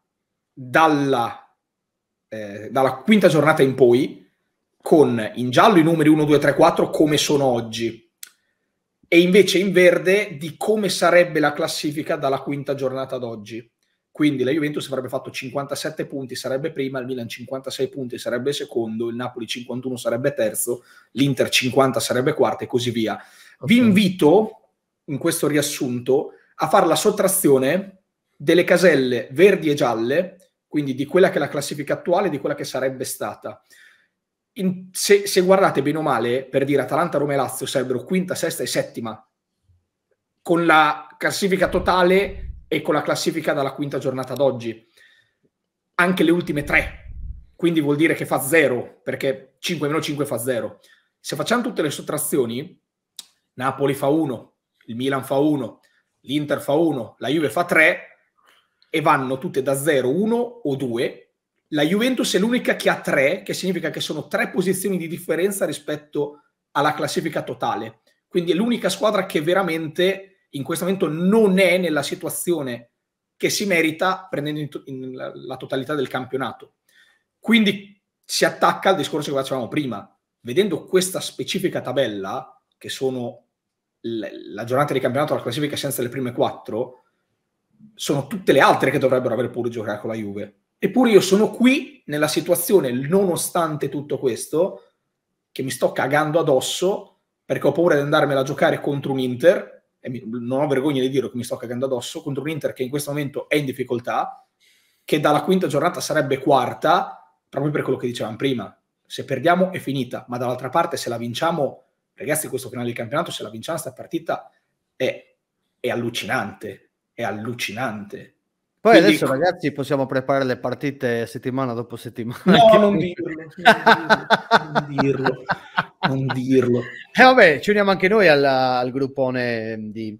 dalla, eh, dalla quinta giornata in poi, con in giallo i numeri 1, 2, 3, 4 come sono oggi, e invece in verde di come sarebbe la classifica dalla quinta giornata ad oggi. Quindi la Juventus avrebbe fatto 57 punti, sarebbe prima, il Milan 56 punti, sarebbe secondo, il Napoli 51 sarebbe terzo, l'Inter 50 sarebbe quarta e così via. Okay. Vi invito in questo riassunto a fare la sottrazione delle caselle verdi e gialle, quindi di quella che è la classifica attuale, di quella che sarebbe stata. In, se, se, guardate bene o male, per dire Atalanta, Roma e Lazio sarebbero quinta, sesta e settima, con la classifica totale e con la classifica dalla quinta giornata ad oggi. Anche le ultime tre, quindi vuol dire che fa zero, perché 5 meno 5 fa zero. Se facciamo tutte le sottrazioni, Napoli fa 1, il Milan fa 1, l'Inter fa 1, la Juve fa 3, e vanno tutte da 0, 1 o 2. La Juventus è l'unica che ha 3, che significa che sono 3 posizioni di differenza rispetto alla classifica totale. Quindi è l'unica squadra che veramente in questo momento non è nella situazione che si merita prendendo in, in la, la totalità del campionato. Quindi si attacca al discorso che facevamo prima. Vedendo questa specifica tabella, che sono la giornata di campionato, la classifica senza le prime quattro, sono tutte le altre che dovrebbero aver pure giocato con la Juve. Eppure io sono qui nella situazione, nonostante tutto questo, che mi sto cagando addosso perché ho paura di andarmela a giocare contro un Inter, e mi, non ho vergogna di dirlo che mi sto cagando addosso, contro un Inter che in questo momento è in difficoltà, che dalla quinta giornata sarebbe quarta, proprio per quello che dicevamo prima. Se perdiamo è finita, ma dall'altra parte se la vinciamo, ragazzi, questo finale di campionato, se la vinciamo questa partita è, è allucinante, è allucinante. Poi Quindi, adesso ragazzi possiamo preparare le partite settimana dopo settimana. No, non dirlo, non dirlo, non dirlo. E eh, vabbè, ci uniamo anche noi alla, al gruppone di,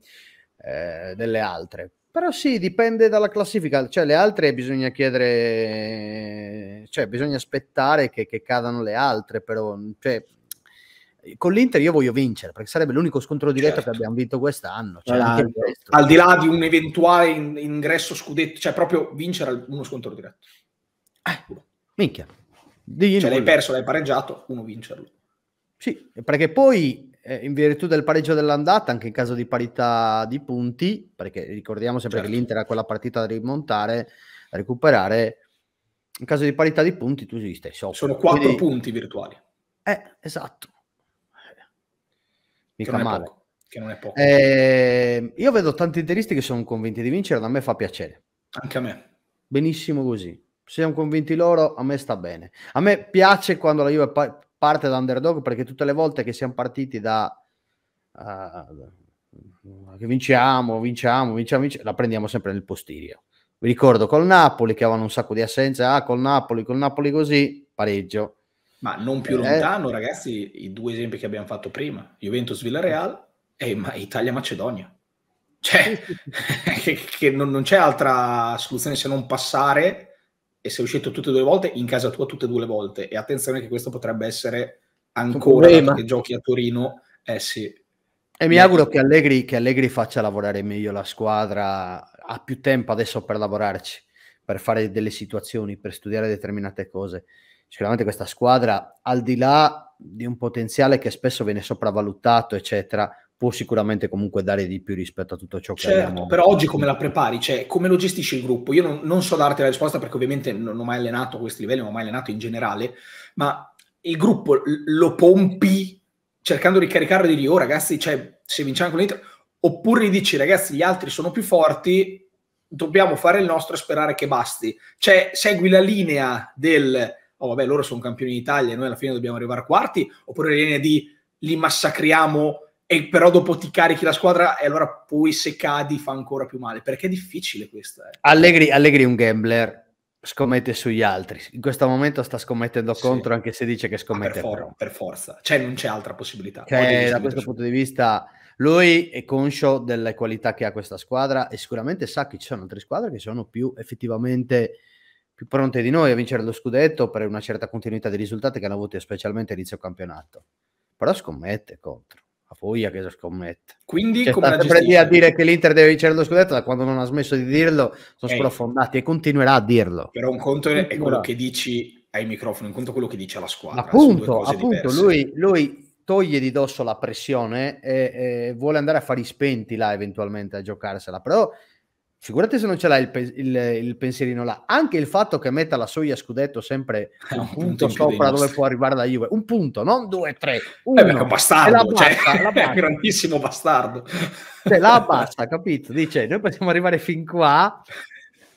eh, delle altre. Però sì, dipende dalla classifica, cioè le altre bisogna chiedere, cioè bisogna aspettare che, che cadano le altre, però cioè, con l'Inter io voglio vincere perché sarebbe l'unico scontro diretto certo. che abbiamo vinto quest'anno cioè ah, al di là di un eventuale in- ingresso scudetto cioè proprio vincere uno scontro diretto eh, minchia Digli cioè l'hai perso, l'hai pareggiato uno vincerlo sì, perché poi eh, in virtù del pareggio dell'andata anche in caso di parità di punti perché ricordiamo sempre certo. che l'Inter ha quella partita da rimontare da recuperare in caso di parità di punti tu sei sopra sono quattro punti virtuali eh, esatto mica che male. Poco, che non è poco. Eh, io vedo tanti interisti che sono convinti di vincere, da me fa piacere. Anche a me. Benissimo così. Siamo convinti loro, a me sta bene. A me piace quando la Juve pa- parte da underdog perché tutte le volte che siamo partiti da... Uh, che vinciamo, vinciamo, vinciamo, vinciamo, la prendiamo sempre nel postiglio. Vi ricordo col Napoli che avevano un sacco di assenze, ah col Napoli, col Napoli così, pareggio, ma non più eh. lontano, ragazzi, i due esempi che abbiamo fatto prima, Juventus-Villareal e Italia-Macedonia. Cioè, che, che non, non, c'è altra soluzione se non passare e sei uscito tutte e due volte, in casa tua tutte e due le volte. E attenzione che questo potrebbe essere ancora che giochi a Torino, eh sì, e mi auguro che Allegri, che Allegri, faccia lavorare meglio la squadra, ha più tempo adesso per lavorarci, per fare delle situazioni, per studiare determinate cose sicuramente questa squadra, al di là di un potenziale che spesso viene sopravvalutato, eccetera, può sicuramente comunque dare di più rispetto a tutto ciò che certo, abbiamo. Però oggi come la prepari? Cioè, come lo gestisci il gruppo? Io non, non so darti la risposta perché ovviamente non ho mai allenato a questi livelli, non ho mai allenato in generale, ma il gruppo lo pompi cercando di caricarlo di lì, oh ragazzi, cioè, se vinciamo con l'Inter, oppure gli dici ragazzi gli altri sono più forti, dobbiamo fare il nostro e sperare che basti. Cioè, segui la linea del oh vabbè loro sono campioni d'Italia e noi alla fine dobbiamo arrivare a quarti, oppure linea di li massacriamo e però dopo ti carichi la squadra e allora poi se cadi fa ancora più male, perché è difficile questo Eh. Allegri, Allegri un gambler, scommette sugli altri. In questo momento sta scommettendo sì. contro, anche se dice che ah, scommette ah, per, for- per, forza, cioè non c'è altra possibilità. Cioè, da questo punto di vista, lui è conscio delle qualità che ha questa squadra e sicuramente sa che ci sono altre squadre che sono più effettivamente più pronte di noi a vincere lo scudetto per una certa continuità di risultati che hanno avuto specialmente inizio campionato. Però scommette contro, a Foglia che scommette. Quindi cioè, come sempre a dire che l'Inter deve vincere lo scudetto da quando non ha smesso di dirlo, sono Ehi. sprofondati e continuerà a dirlo. Però un conto è, quello che dici ai microfoni, un conto è quello che dice alla squadra. Appunto, appunto lui, lui, toglie di dosso la pressione e, e vuole andare a fari spenti là eventualmente a giocarsela, però figurate se non ce l'ha il, pe- il, il, pensierino là. Anche il fatto che metta la soglia scudetto sempre un, un punto, punto sopra dove può arrivare la Juve, un punto, non due, tre. Uno. Eh, è un bastardo, la basta, cioè, la è un grandissimo bastardo. Cioè, la abbassa, capito? Dice, noi possiamo arrivare fin qua,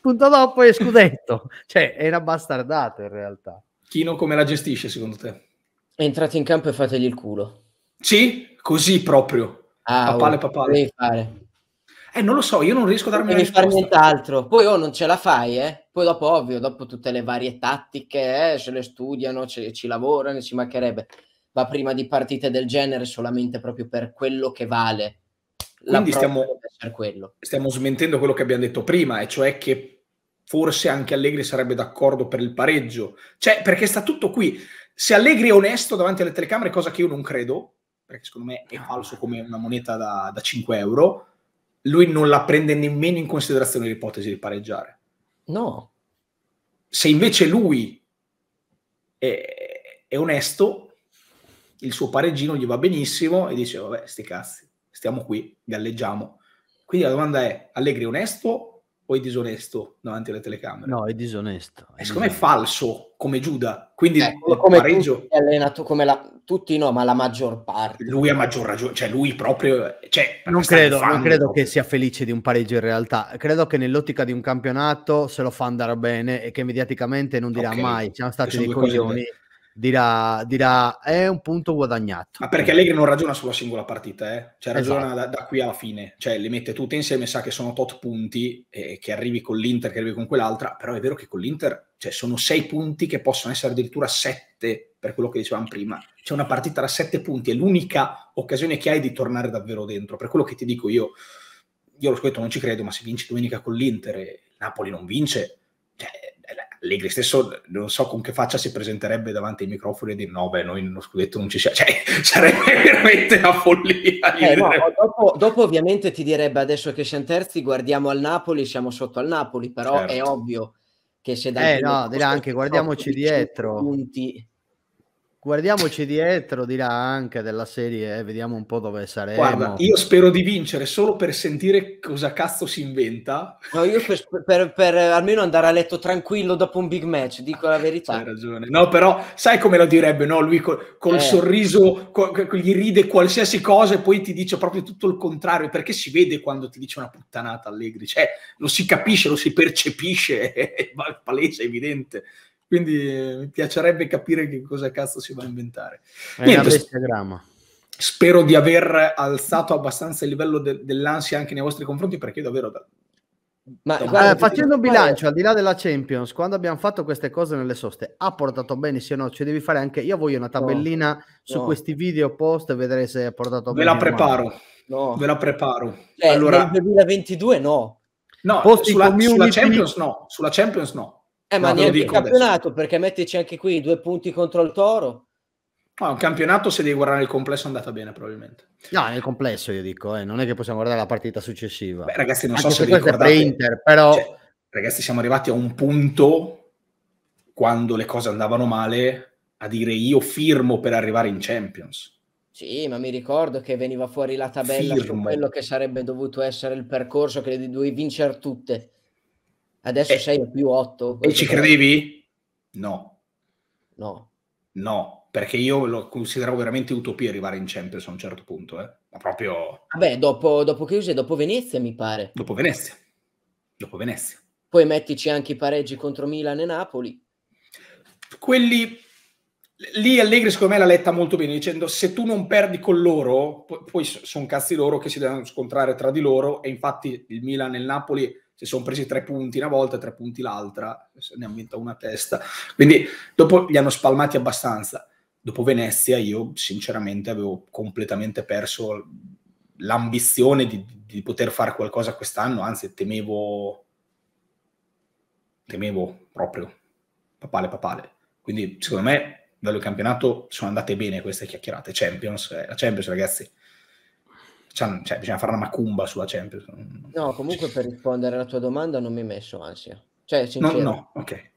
punto dopo è scudetto. Cioè, è una bastardata in realtà. Chino come la gestisce secondo te? Entrate in campo e fategli il culo. Sì, così proprio. Ah, papale, oh, papale. Devi fare. Eh, non lo so, io non riesco a darmi una risposta. fare nient'altro. Poi oh, non ce la fai, eh? Poi dopo, ovvio, dopo tutte le varie tattiche, eh, se le studiano, ce, ci lavorano, ci mancherebbe. Ma prima di partite del genere solamente proprio per quello che vale. Quindi stiamo, per quello. stiamo smentendo quello che abbiamo detto prima, e cioè che forse anche Allegri sarebbe d'accordo per il pareggio. Cioè, perché sta tutto qui. Se Allegri è onesto davanti alle telecamere, cosa che io non credo, perché secondo me è falso come una moneta da, da 5 euro, lui non la prende nemmeno in considerazione l'ipotesi di pareggiare. No. Se invece lui è, è onesto, il suo pareggino gli va benissimo e dice, vabbè, sti cazzi, stiamo qui, galleggiamo. Quindi la domanda è, Allegri è onesto o è disonesto davanti alle telecamere? No, è disonesto. È e secondo è falso, come Giuda. Quindi eh, come pareggio... allenato come la... tutti no, ma la maggior parte. Lui ha maggior ragione, cioè lui proprio... Cioè, non credo, non credo che sia felice di un pareggio in realtà. Credo che nell'ottica di un campionato se lo fa andare bene e che mediaticamente non dirà okay. mai sono stati dei coglioni. Cose dirà, dirà è un punto guadagnato. Ma perché Allegri non ragiona sulla singola partita, eh? cioè ragiona esatto. da, da, qui alla fine, cioè le mette tutte insieme, sa che sono tot punti, eh, che arrivi con l'Inter, che arrivi con quell'altra, però è vero che con l'Inter cioè, sono sei punti che possono essere addirittura sette per quello che dicevamo prima. C'è una partita da sette punti, è l'unica occasione che hai di tornare davvero dentro, per quello che ti dico io. Io lo scudetto non ci credo, ma se vinci domenica con l'Inter e Napoli non vince, Allegri stesso non so con che faccia si presenterebbe davanti ai microfoni e dire no, beh, noi nello scudetto non ci siamo, cioè sarebbe veramente una follia. Eh, no, dopo, dopo, ovviamente ti direbbe adesso che siamo terzi, guardiamo al Napoli, siamo sotto al Napoli, però certo. è ovvio che se eh, dai... Eh no, anche guardiamoci dietro. Punti, Guardiamoci dietro, di là anche della serie, eh, vediamo un po' dove saremo. Guarda, io spero di vincere solo per sentire cosa cazzo si inventa. No, io per, per, per almeno andare a letto tranquillo dopo un big match, dico la verità. Hai ragione. No, però sai come lo direbbe, no? Lui col, col eh. sorriso, col, gli ride qualsiasi cosa e poi ti dice proprio tutto il contrario, perché si vede quando ti dice una puttanata Allegri, cioè lo si capisce, lo si percepisce, è palese, è evidente. Quindi eh, mi piacerebbe capire che cosa cazzo si va a inventare. È Niente, spero di aver alzato abbastanza il livello de- dell'ansia anche nei vostri confronti perché io davvero da- ma guarda, eh, facendo un bilancio, al di là della Champions, quando abbiamo fatto queste cose nelle soste, ha portato bene sì o no? Ci devi fare anche io voglio una tabellina no, su no. questi video post e vedere se ha portato ve bene. La preparo, no. Ve la preparo. Cioè, allora, nel 2022 no. No, post sulla, sulla, Champions no, sulla Champions no. Eh, ma no, neanche il campionato, adesso. perché metterci anche qui due punti contro il Toro. Ma no, un campionato, se devi guardare il complesso, è andata bene probabilmente. No, nel complesso io dico, eh, non è che possiamo guardare la partita successiva. Beh, ragazzi, non anche so se vi ricordate... Inter, però... Cioè, ragazzi, siamo arrivati a un punto, quando le cose andavano male, a dire io firmo per arrivare in Champions. Sì, ma mi ricordo che veniva fuori la tabella Firmo. su quello che sarebbe dovuto essere il percorso che le devi vincere tutte. Adesso e, sei a più 8. E ci credevi? No. No. No, perché io lo consideravo veramente utopia arrivare in Champions a un certo punto. Eh. Ma proprio... Vabbè, dopo, dopo usi dopo Venezia mi pare. Dopo Venezia. Dopo Venezia. Poi mettici anche i pareggi contro Milan e Napoli. Quelli lì Allegri secondo me l'ha letta molto bene dicendo se tu non perdi con loro poi sono cazzi loro che si devono scontrare tra di loro e infatti il Milan e il Napoli si sono presi tre punti una volta, tre punti l'altra, se ne aumenta una testa. Quindi dopo li hanno spalmati abbastanza. Dopo Venezia io sinceramente avevo completamente perso l'ambizione di, di poter fare qualcosa quest'anno, anzi temevo, temevo proprio, papale papale. Quindi secondo me, bello campionato, sono andate bene queste chiacchierate. Champions, eh, la Champions ragazzi, cioè, bisogna fare una macumba sulla Champions. No, comunque per rispondere alla tua domanda non mi hai messo ansia. Cioè, no, no, ok.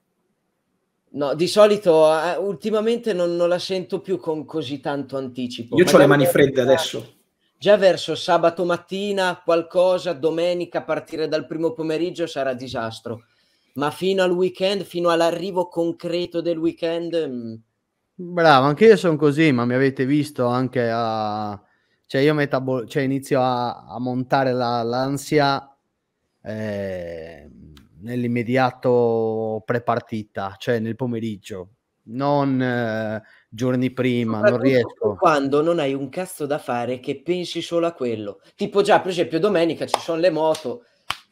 No, di solito eh, ultimamente non, non, la sento più con così tanto anticipo. Io ho le mani fredde adesso. Già verso sabato mattina qualcosa, domenica a partire dal primo pomeriggio sarà disastro. Ma fino al weekend, fino all'arrivo concreto del weekend... Mh. Mm. Bravo, anche io sono così, ma mi avete visto anche a cioè io metabol- cioè inizio a, a montare la, l'ansia eh, nell'immediato prepartita, cioè nel pomeriggio, non eh, giorni prima, non riesco. Quando non hai un cazzo da fare che pensi solo a quello. Tipo già, per esempio, domenica ci sono le moto,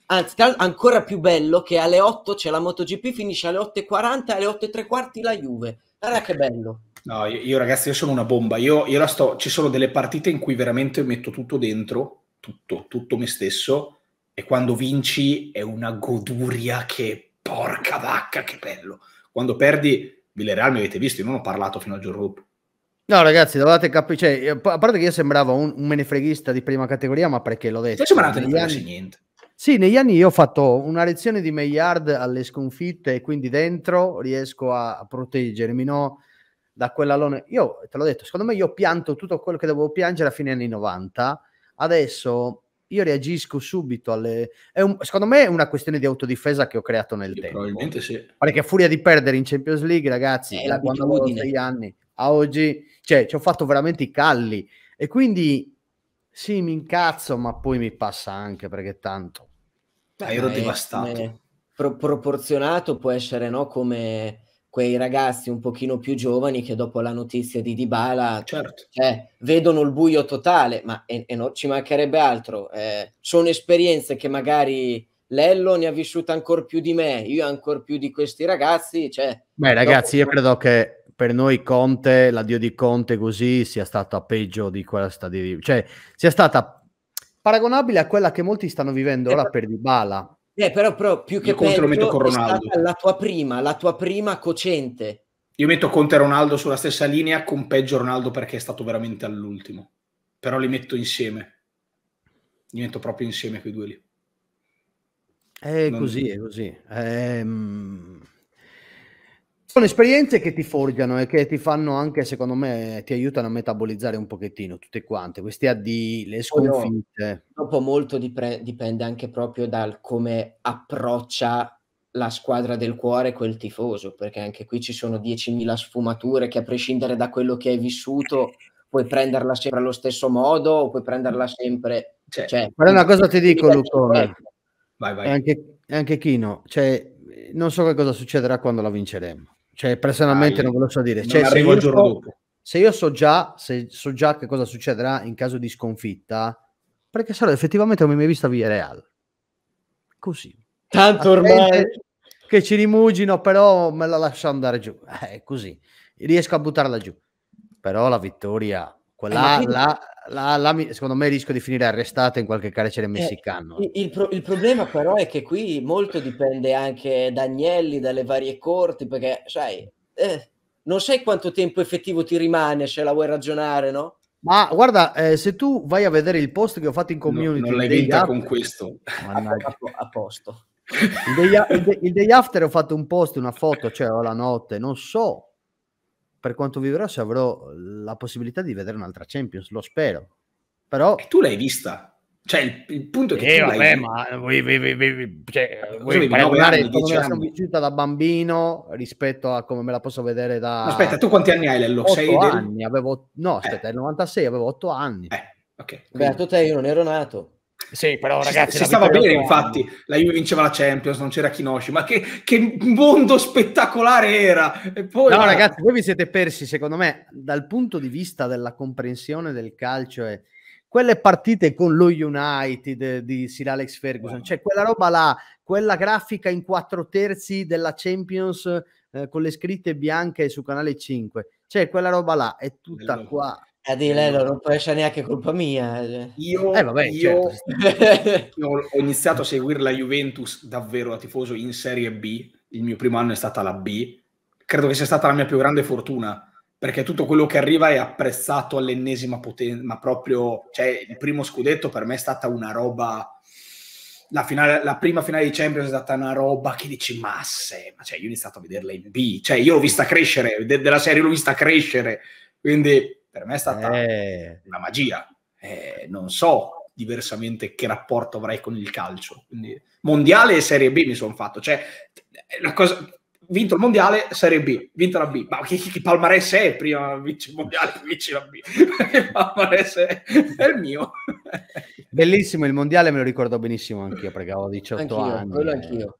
anzi ancora più bello che alle 8 c'è la MotoGP, finisce alle 8.40, alle 8.45 la Juve. Guarda ah, che bello. No, io, io, ragazzi, io sono una bomba. Io, io la sto, ci sono delle partite in cui veramente metto tutto dentro, tutto, tutto me stesso. E quando vinci è una goduria che porca vacca, che bello. Quando perdi, Villarreal mi avete visto, io non ho parlato fino al giorno dopo. No, ragazzi, dovete capire. Cioè, a parte che io sembravo un, un menefreghista di prima categoria, ma perché l'ho detto. Non sembrate non anni... niente. Sì, negli anni io ho fatto una lezione di Maillard alle sconfitte e quindi dentro riesco a proteggermi, no? Da quell'alone. Io te l'ho detto, secondo me io pianto tutto quello che dovevo piangere a fine anni 90. Adesso io reagisco subito alle... Un, secondo me è una questione di autodifesa che ho creato nel sì, tempo. Probabilmente sì. Perché a furia di perdere in Champions League, ragazzi, eh, da quando avevo sei anni a oggi, cioè, ci ho fatto veramente i calli. E quindi sì, mi incazzo, ma poi mi passa anche perché tanto Beh, ero devastato. Pro- proporzionato può essere no, come quei ragazzi un pochino più giovani che dopo la notizia di Dybala certo. cioè, vedono il buio totale, ma e, e no, ci mancherebbe altro. Eh, sono esperienze che magari Lello ne ha vissute ancora più di me, io ancora più di questi ragazzi. Cioè, Beh ragazzi, dopo... io credo che per noi Conte, l'addio di Conte così sia stata peggio di quella sta di... Cioè, sia stata paragonabile a quella che molti stanno vivendo eh, ora per Dybala. Eh, però, però più che Io metto con Ronaldo. La tua prima, la tua prima cocente. Io metto Conte e Ronaldo sulla stessa linea, con peggio Ronaldo perché è stato veramente all'ultimo. Però li metto insieme. Li metto proprio insieme quei due lì. È non... così, è così. Ehm sono esperienze che ti forgiano e che ti fanno anche, secondo me, ti aiutano a metabolizzare un pochettino tutte quante, questi addii, le sconfitte. Oh no. Dopo molto dipre- dipende anche proprio dal come approccia la squadra del cuore quel tifoso, perché anche qui ci sono 10.000 sfumature che a prescindere da quello che hai vissuto puoi prenderla sempre allo stesso modo o puoi prenderla sempre... Cioè, cioè, ma una cosa ti dico, Lucone, vai, vai. anche, anche Chino, cioè, non so che cosa succederà quando la vinceremo. Cioè, personalmente Dai, non ve lo so dire. Cioè, se, io so, se io so già, se so già che cosa succederà in caso di sconfitta, perché sarà effettivamente come mi hai visto a Villarreal. Così. Tanto ormai... Che ci rimugino, però me la lascio andare giù. Eh, è eh, così. Riesco a buttarla giù. Però la vittoria quella, eh, la, la, la, secondo me rischio di finire arrestato in qualche carcere eh, messicano. Eh, il, pro, il, problema però è che qui molto dipende anche da Agnelli, dalle varie corti, perché sai, eh, non sai quanto tempo effettivo ti rimane se la vuoi ragionare, no? Ma guarda, eh, se tu vai a vedere il post che ho fatto in community... No, non l'hai vinta con questo. A, a, posto. Il day, il, day, il day after ho fatto un post, una foto, cioè ho la notte, non so per quanto vivrò, se avrò la possibilità di vedere un'altra Champions, lo spero. Però... E tu l'hai vista? Cioè, il, il punto è che... Eh, vabbè, ma... Voi, voi, voi, cioè, cioè voi paragonare anni, come me la sono vissuta da bambino rispetto a come me la posso vedere da... Aspetta, tu quanti anni hai, Lello? 8 Sei anni, del... avevo... No, aspetta, eh. nel 96 avevo 8 anni. Eh, ok. Quindi... Beato te, io non ero nato. Sì, però ragazzi... Si stava bene, infatti, la Juve vinceva la Champions, non c'era Kinoshi, ma che, che mondo spettacolare era! E poi, no, era... ragazzi, voi vi siete persi, secondo me, dal punto di vista della comprensione del calcio e quelle partite con lo United di Sir Alex Ferguson, wow. cioè quella roba là, quella grafica in quattro terzi della Champions eh, con le scritte bianche su canale 5, cioè quella roba là è tutta Bello. qua a dire lei eh. non può essere neanche colpa mia. Cioè". Io, eh, vabbè, io, certo. io, ho iniziato a seguire la Juventus davvero da tifoso in Serie B. Il mio primo anno è stata la B. Credo che sia stata la mia più grande fortuna perché tutto quello che arriva è apprezzato all'ennesima potenza. Ma proprio, cioè, il primo scudetto per me è stata una roba. La, finale, la prima finale di Champions è stata una roba che dici, ma se, ma cioè, io ho iniziato a vederla in B, cioè, io l'ho vista crescere, de della serie l'ho vista crescere, quindi per me è stata eh. una magia. Eh, non so diversamente che rapporto avrai con il calcio. Quindi, mondiale e Serie B mi sono fatto. Cioè, eh, la cosa, vinto il mondiale, Serie B, vinto la B. Ma che, che, palmarès è prima vinci il mondiale, vinci la B? palmarès è? È il mio. Bellissimo il mondiale, me lo ricordo benissimo anch'io perché avevo 18 anch'io, anni. Quello eh. anch'io.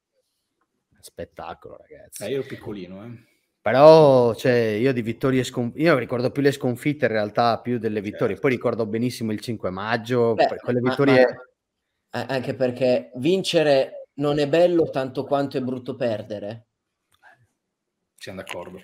Spettacolo, ragazzi. Eh, io piccolino, eh. Però cioè, io di vittorie sconfitte, io ricordo più le sconfitte in realtà più delle vittorie, certo. poi ricordo benissimo il 5 maggio, Beh, quelle vittorie... Ma, ma, anche perché vincere non è bello tanto quanto è brutto perdere. Siamo d'accordo.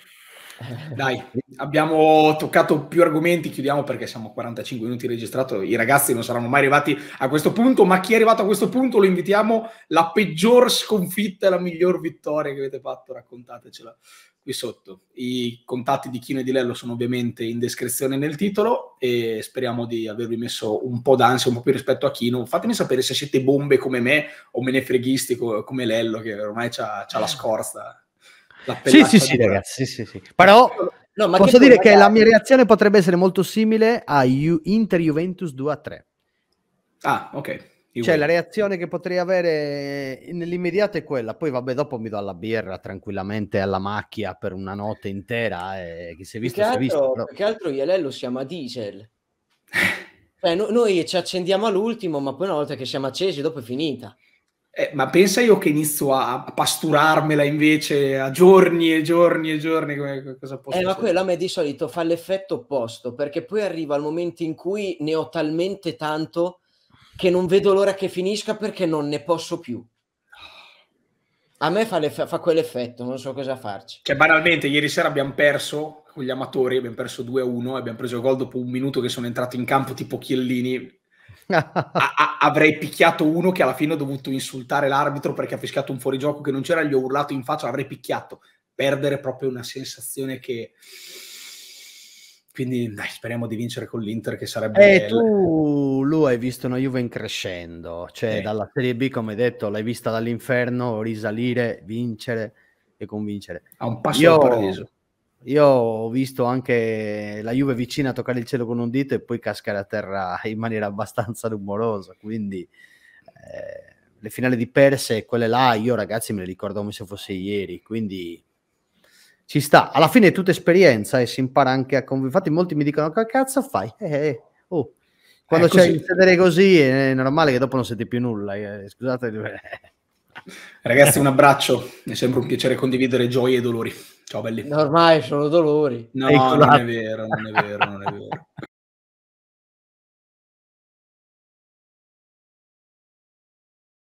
Dai, abbiamo toccato più argomenti, chiudiamo perché siamo a 45 minuti registrato, i ragazzi non saranno mai arrivati a questo punto, ma chi è arrivato a questo punto lo invitiamo la peggior sconfitta e la miglior vittoria che avete fatto, raccontatecela qui sotto. I contatti di Kino e di Lello sono ovviamente in descrizione nel titolo e speriamo di avervi messo un po' d'ansia, un po' più rispetto a Kino. Fatemi sapere se siete bombe come me o me ne freghisti come Lello che ormai ha la eh. scorza. Sì, sì, sì, ragazzi, sì, sì. Però no, posso che dire magari... che la mia reazione potrebbe essere molto simile a Ju- Inter-Juventus 2-3. a Ah, ok. Cioè, la reazione che potrei avere nell'immediato è quella. Poi, vabbè, dopo mi do alla birra tranquillamente, alla macchia per una notte intera. E eh, chi si è visto, perché si è visto. Altro, però... Perché altro Ielello si chiama Diesel. cioè, no, noi ci accendiamo all'ultimo, ma poi una volta che siamo accesi, dopo è finita. Eh, ma pensa io che inizio a, pasturarmela invece a giorni e giorni e giorni, come, cosa posso Eh, ma quello a me di solito fa l'effetto opposto, perché poi arriva il momento in cui ne ho talmente tanto che non vedo l'ora che finisca perché non ne posso più. A me fa, fa quell'effetto, non so cosa farci. Cioè, banalmente, ieri sera abbiamo perso con gli amatori, abbiamo perso 2-1, abbiamo preso il gol dopo un minuto che sono entrato in campo tipo Chiellini, a- avrei picchiato uno che alla fine ho dovuto insultare l'arbitro perché ha fischiato un fuorigioco che non c'era, gli ho urlato in faccia, l'avrei picchiato. Perdere proprio una sensazione che... Quindi dai, speriamo di vincere con l'Inter che sarebbe... Eh, tu lo hai visto una Juve in crescendo, cioè eh. dalla Serie B, come detto, l'hai vista dall'inferno risalire, vincere e convincere. A un passo Io... dal paradiso io ho visto anche la Juve vicina a toccare il cielo con un dito e poi cascare a terra in maniera abbastanza rumorosa, quindi eh, le finali di perse e quelle là io ragazzi me le ricordo come se fosse ieri, quindi ci sta. Alla fine è tutta esperienza e si impara anche a convivere. Infatti molti mi dicono che cazzo fai? Eh, eh, oh. Quando eh, c'è il sedere così eh, è normale che dopo non senti più nulla, eh, scusate. Eh. Ragazzi, un abbraccio, è sempre un piacere condividere gioie e dolori. Ciao belli. Ormai sono dolori. No, ecco non è vero, non è vero, non è vero.